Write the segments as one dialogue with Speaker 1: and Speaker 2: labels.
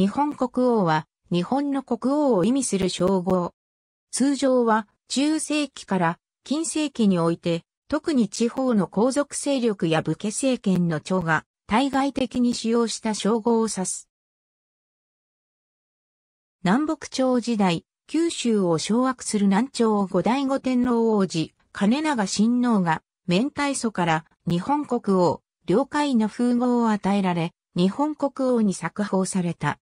Speaker 1: 日本国王は日本の国王を意味する称号。通常は中世紀から近世紀において特に地方の皇族勢力や武家政権の長が対外的に使用した称号を指す。南北朝時代、九州を掌握する南朝後醍醐天皇王子、金長親王が、明太祖から日本国王、領海の風合を与えられ、日本国王に作法された。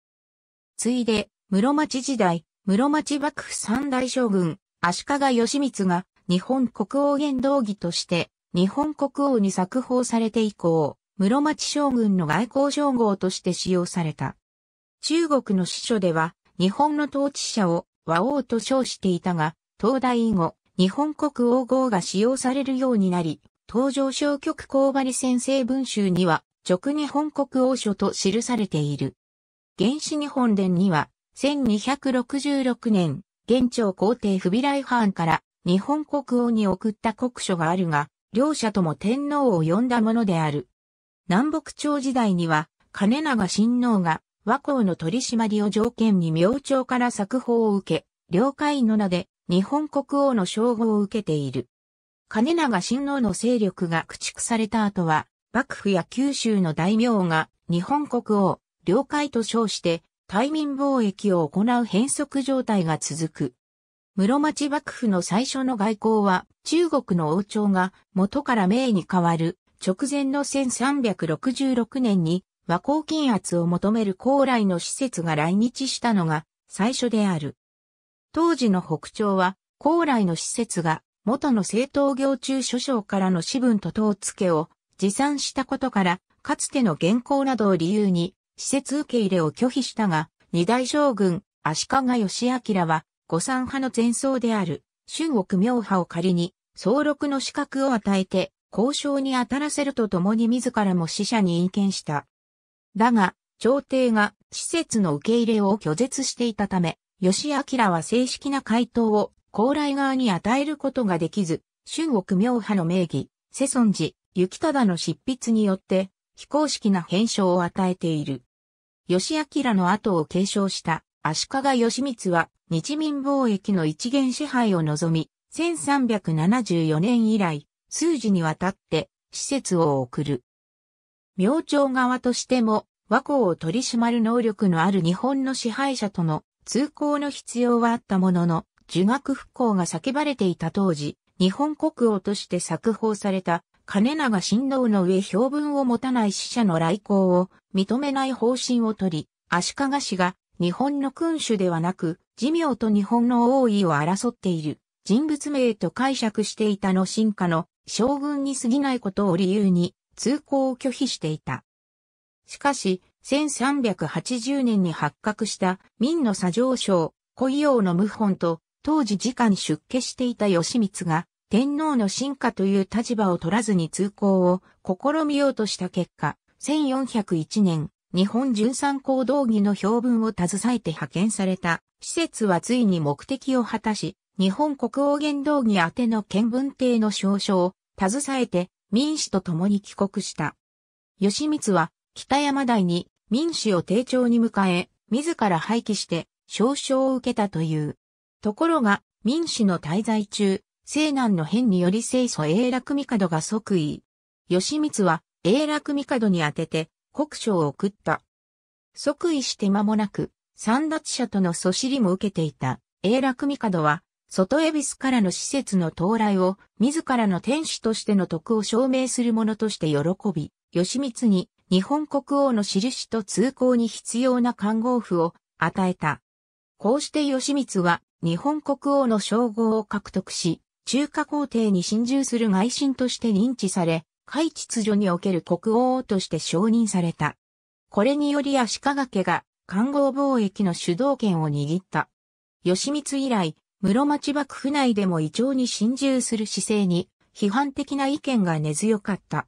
Speaker 1: ついで、室町時代、室町幕府三大将軍、足利義満が日本国王元同義として日本国王に作法されて以降、室町将軍の外交称号として使用された。中国の司書では日本の統治者を和王と称していたが、東大以後、日本国王号が使用されるようになり、東場小局公張先生文集には、直日本国王書と記されている。原始日本伝には、1266年、元朝皇帝フビライハーンから日本国王に送った国書があるが、両者とも天皇を呼んだものである。南北朝時代には、金長親王が和光の取り締まりを条件に明朝から作法を受け、領海の名で日本国王の称号を受けている。金長親王の勢力が駆逐された後は、幕府や九州の大名が日本国王、領海と称して、対民貿易を行う変則状態が続く。室町幕府の最初の外交は、中国の王朝が元から明に変わる直前の1366年に和光金圧を求める高麗の施設が来日したのが最初である。当時の北朝は高麗の施設が元の政党行中諸将からの私文と統付けを持参したことから、かつての現行などを理由に施設受け入れを拒否したが、二大将軍、足利義明は、五三派の前奏である、春国明派を仮に、総録の資格を与えて、交渉に当たらせるとともに自らも死者に意見した。だが、朝廷が施設の受け入れを拒絶していたため、義明は正式な回答を高麗側に与えることができず、春国明派の名義、世尊寺、雪忠の執筆によって、非公式な返書を与えている。義明の後を継承した足利義満は日民貿易の一元支配を望み、1374年以来、数時にわたって施設を送る。明朝側としても和光を取り締まる能力のある日本の支配者との通行の必要はあったものの、儒学復興が叫ばれていた当時、日本国王として作法された金長神道の上評分を持たない死者の来航を認めない方針をとり、足利氏が日本の君主ではなく、寿命と日本の王位を争っている人物名と解釈していたの進化の将軍に過ぎないことを理由に通行を拒否していた。しかし、1380年に発覚した民の左上将、小伊王の謀反と、当時時間出家していた義光が、天皇の進化という立場を取らずに通行を試みようとした結果、1401年、日本純三行動義の標文を携えて派遣された施設はついに目的を果たし、日本国王元道義宛ての見文帝の証書を携えて民主と共に帰国した。吉光は北山台に民主を丁重に迎え、自ら廃棄して証書を受けたという。ところが民主の滞在中、西南の変により清祖永楽帝が即位。義満は永楽帝に宛てて国書を送った。即位して間もなく、三奪者とのそしりも受けていた永楽帝は、外恵比寿からの施設の到来を自らの天使としての徳を証明するものとして喜び、義満に日本国王の印と通行に必要な看護婦を与えた。こうして義満は日本国王の称号を獲得し、中華皇帝に侵入する外信として認知され、海秩序における国王として承認された。これにより足利家が官合貿易の主導権を握った。吉光以来、室町幕府内でも異常に侵入する姿勢に批判的な意見が根強かった。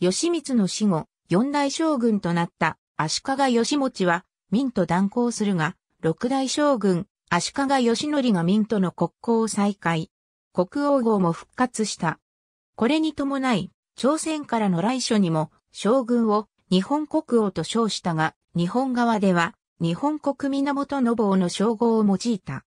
Speaker 1: 吉光の死後、四大将軍となった足利義持は民と断交するが、六大将軍足利義則が民との国交を再開。国王号も復活した。これに伴い、朝鮮からの来所にも将軍を日本国王と称したが、日本側では日本国源の王の称号を用いた。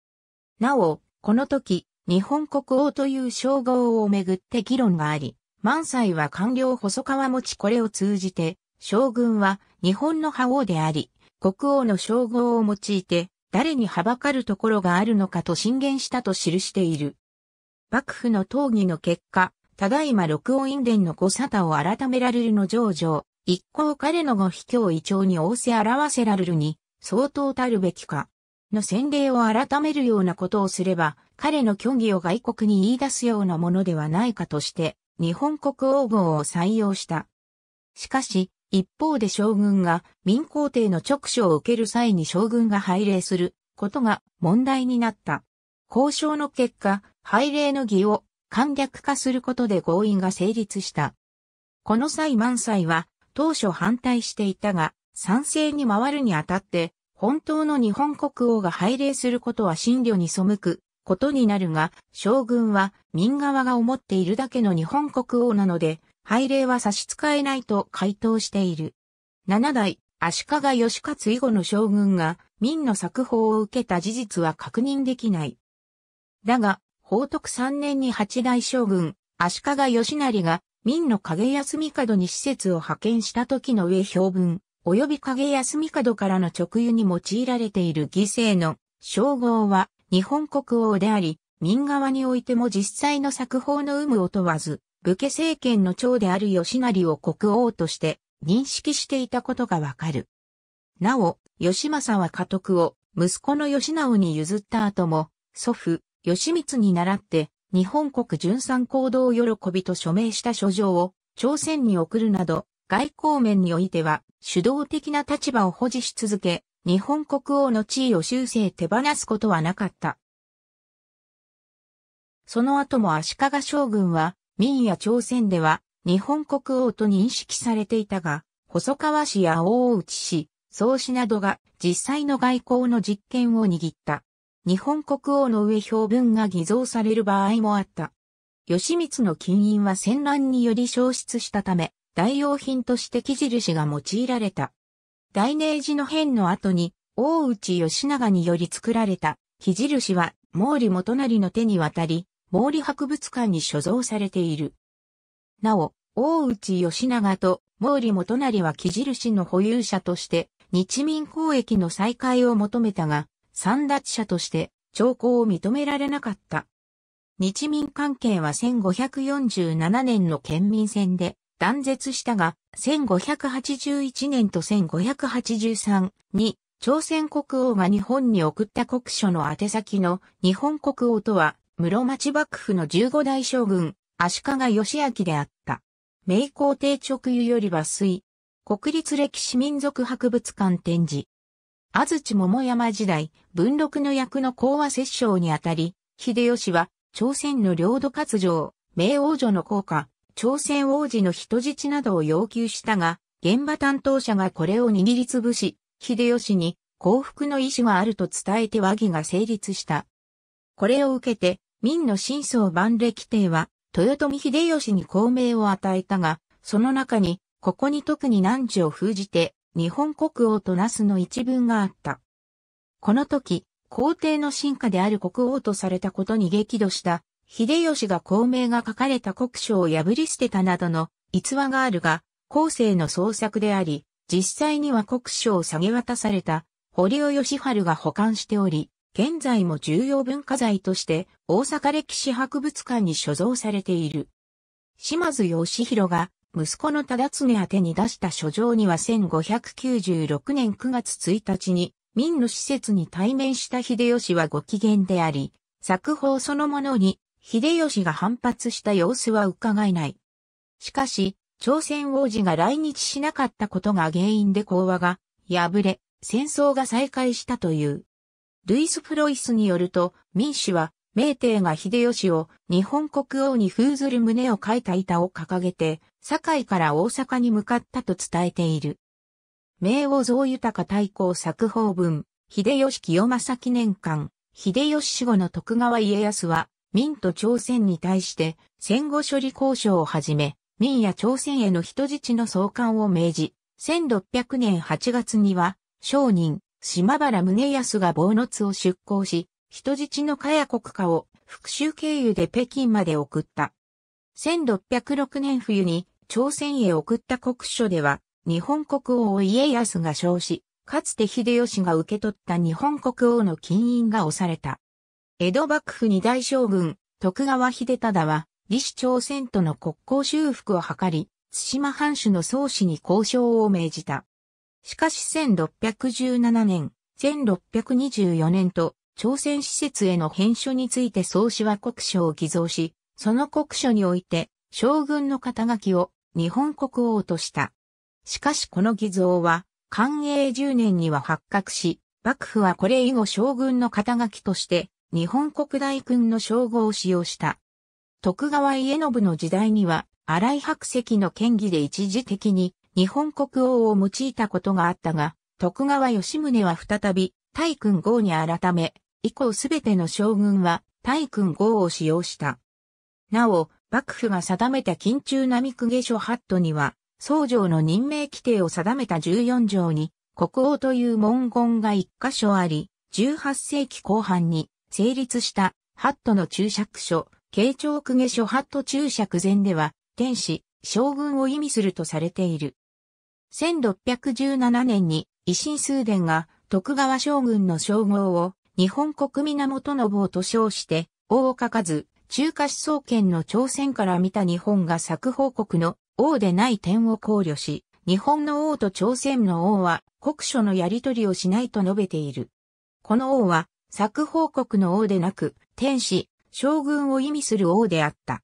Speaker 1: なお、この時、日本国王という称号をめぐって議論があり、満載は官僚細川持ちこれを通じて、将軍は日本の覇王であり、国王の称号を用いて、誰にはばかるところがあるのかと進言したと記している。幕府の討議の結果、ただいま録音院伝の御沙汰を改められるの上場、一向彼のご卑怯異長に仰せ表せられるに、相当たるべきか。の洗礼を改めるようなことをすれば、彼の虚偽を外国に言い出すようなものではないかとして、日本国王号を採用した。しかし、一方で将軍が民皇帝の直所を受ける際に将軍が拝礼することが問題になった。交渉の結果、拝礼の儀を簡略化することで合意が成立した。この際満載は当初反対していたが、賛成に回るにあたって、本当の日本国王が拝礼することは真理に背くことになるが、将軍は民側が思っているだけの日本国王なので、拝礼は差し支えないと回答している。七代、足利義勝以後の将軍が民の作法を受けた事実は確認できない。だが、法徳3年に八代将軍、足利義成が、民の影み門に施設を派遣した時の上評文、及び影み門からの直輸に用いられている犠牲の称号は、日本国王であり、民側においても実際の作法の有無を問わず、武家政権の長である義成を国王として認識していたことがわかる。なお、義政は家督を息子の義直に譲った後も、祖父、義満に倣って、日本国純三行動喜びと署名した書状を朝鮮に送るなど、外交面においては主導的な立場を保持し続け、日本国王の地位を修正手放すことはなかった。その後も足利将軍は、民や朝鮮では日本国王と認識されていたが、細川氏や大内氏、創氏などが実際の外交の実権を握った。日本国王の上標文が偽造される場合もあった。義満の金印は戦乱により消失したため、代用品として木印が用いられた。大明寺の変の後に、大内義長により作られた、木印は、毛利元就の手に渡り、毛利博物館に所蔵されている。なお、大内義長と毛利元就は木印の保有者として、日民交易の再開を求めたが、三奪者として徴項を認められなかった。日民関係は1547年の県民戦で断絶したが、1581年と1583に朝鮮国王が日本に送った国書の宛先の日本国王とは室町幕府の15代将軍、足利義明であった。名皇帝直輸より抜粋。国立歴史民族博物館展示。安土桃山時代、文禄の役の講和摂政にあたり、秀吉は、朝鮮の領土割譲、明王女の効果、朝鮮王子の人質などを要求したが、現場担当者がこれを握りつぶし、秀吉に降伏の意思があると伝えて和議が成立した。これを受けて、民の真相万歴帝は、豊臣秀吉に公明を与えたが、その中に、ここに特に難事を封じて、日本国王となすの一文があった。この時、皇帝の進化である国王とされたことに激怒した、秀吉が孔明が書かれた国書を破り捨てたなどの逸話があるが、後世の創作であり、実際には国書を下げ渡された、堀尾義春が保管しており、現在も重要文化財として大阪歴史博物館に所蔵されている。島津義弘が息子の忠常宛てに出した書状には1596年9月1日に、民の施設に対面した秀吉はご機嫌であり、作法そのものに、秀吉が反発した様子は伺えない。しかし、朝鮮王子が来日しなかったことが原因で講和が破れ、戦争が再開したという。ルイス・フロイスによると、民氏は明帝が秀吉を日本国王に封ずる旨を書いた板を掲げて、堺から大阪に向かったと伝えている。明王増豊対抗作法文、秀吉清正記念館、秀吉死後の徳川家康は、民と朝鮮に対して戦後処理交渉をはじめ、民や朝鮮への人質の送還を命じ、1600年8月には、商人、島原宗康が坊津を出港し、人質のカヤ国家を復讐経由で北京まで送った。1606年冬に朝鮮へ送った国書では、日本国王家康が称し、かつて秀吉が受け取った日本国王の金印が押された。江戸幕府二大将軍、徳川秀忠は、李氏朝鮮との国交修復を図り、津島藩主の総氏に交渉を命じた。しかし1617年、1624年と朝鮮施設への編書について創始は国書を偽造し、その国書において将軍の肩書きを日本国王とした。しかしこの偽造は、寛永10年には発覚し、幕府はこれ以後将軍の肩書きとして、日本国大君の称号を使用した。徳川家信の時代には、荒井白石の権議で一時的に日本国王を用いたことがあったが、徳川吉宗は再び、大君号に改め、以降すべての将軍は大君号を使用した。なお、幕府が定めた緊中並区下書ハットには、僧正の任命規定を定めた14条に、国王という文言が1箇所あり、18世紀後半に成立したハットの注釈書、慶長区下書ハット注釈前では、天使、将軍を意味するとされている。1617年に維新数伝が徳川将軍の称号を日本国源の棒と称して、王を書かず、中華思想圏の朝鮮から見た日本が作報国の王でない点を考慮し、日本の王と朝鮮の王は国書のやり取りをしないと述べている。この王は、作報国の王でなく、天使、将軍を意味する王であった。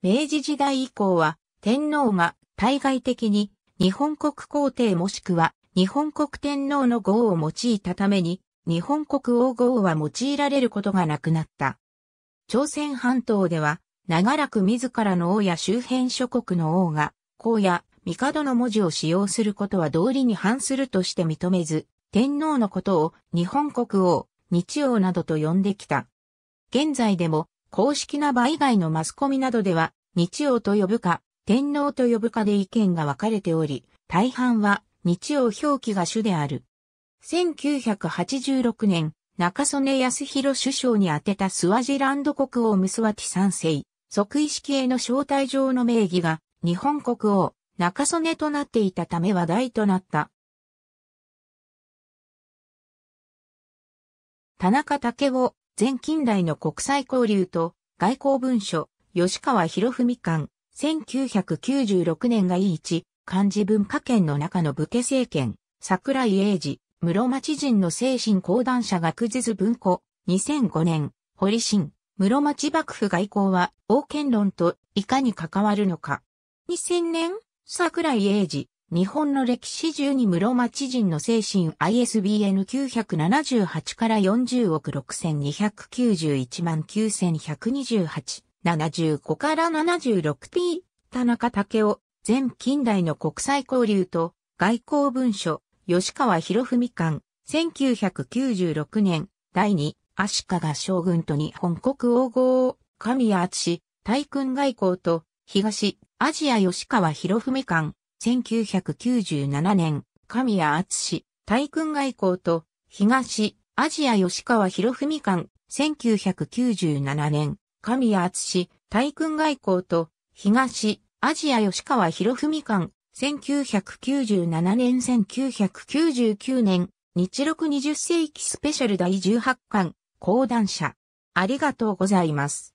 Speaker 1: 明治時代以降は、天皇が対外的に日本国皇帝もしくは日本国天皇の号を用いたために、日本国王号は用いられることがなくなった。朝鮮半島では、長らく自らの王や周辺諸国の王が、公や帝の文字を使用することは道理に反するとして認めず、天皇のことを日本国王、日王などと呼んできた。現在でも、公式な場以外のマスコミなどでは、日王と呼ぶか、天皇と呼ぶかで意見が分かれており、大半は日王表記が主である。1986年、中曽根康弘首相に宛てたスワジランド国王ムスワティ三世、即位式への招待状の名義が、日本国王、中曽根となっていたため話題となった。田中武夫、前近代の国際交流と外交文書、吉川博文館、1996年がいい一、漢字文化圏の中の武家政権、桜井英二、室町人の精神講談社学術文庫、2005年、堀新、室町幕府外交は、王権論といかに関わるのか。2000年、桜井英治、日本の歴史中に室町人の精神 ISBN 978から40億6291万9128、75から 76P、田中武雄、全近代の国際交流と外交文書、吉川博文館、1996年、第2、足利将軍と日本国王号、神谷厚、大君外交と、東、アジア吉川博文館、1997年、神谷厚、大君外交と、東、アジア吉川博文館、1997年、神谷厚、大君外交と、東、アジア吉川博文館、1997年1999年、日録20世紀スペシャル第18巻、講談社。ありがとうございます。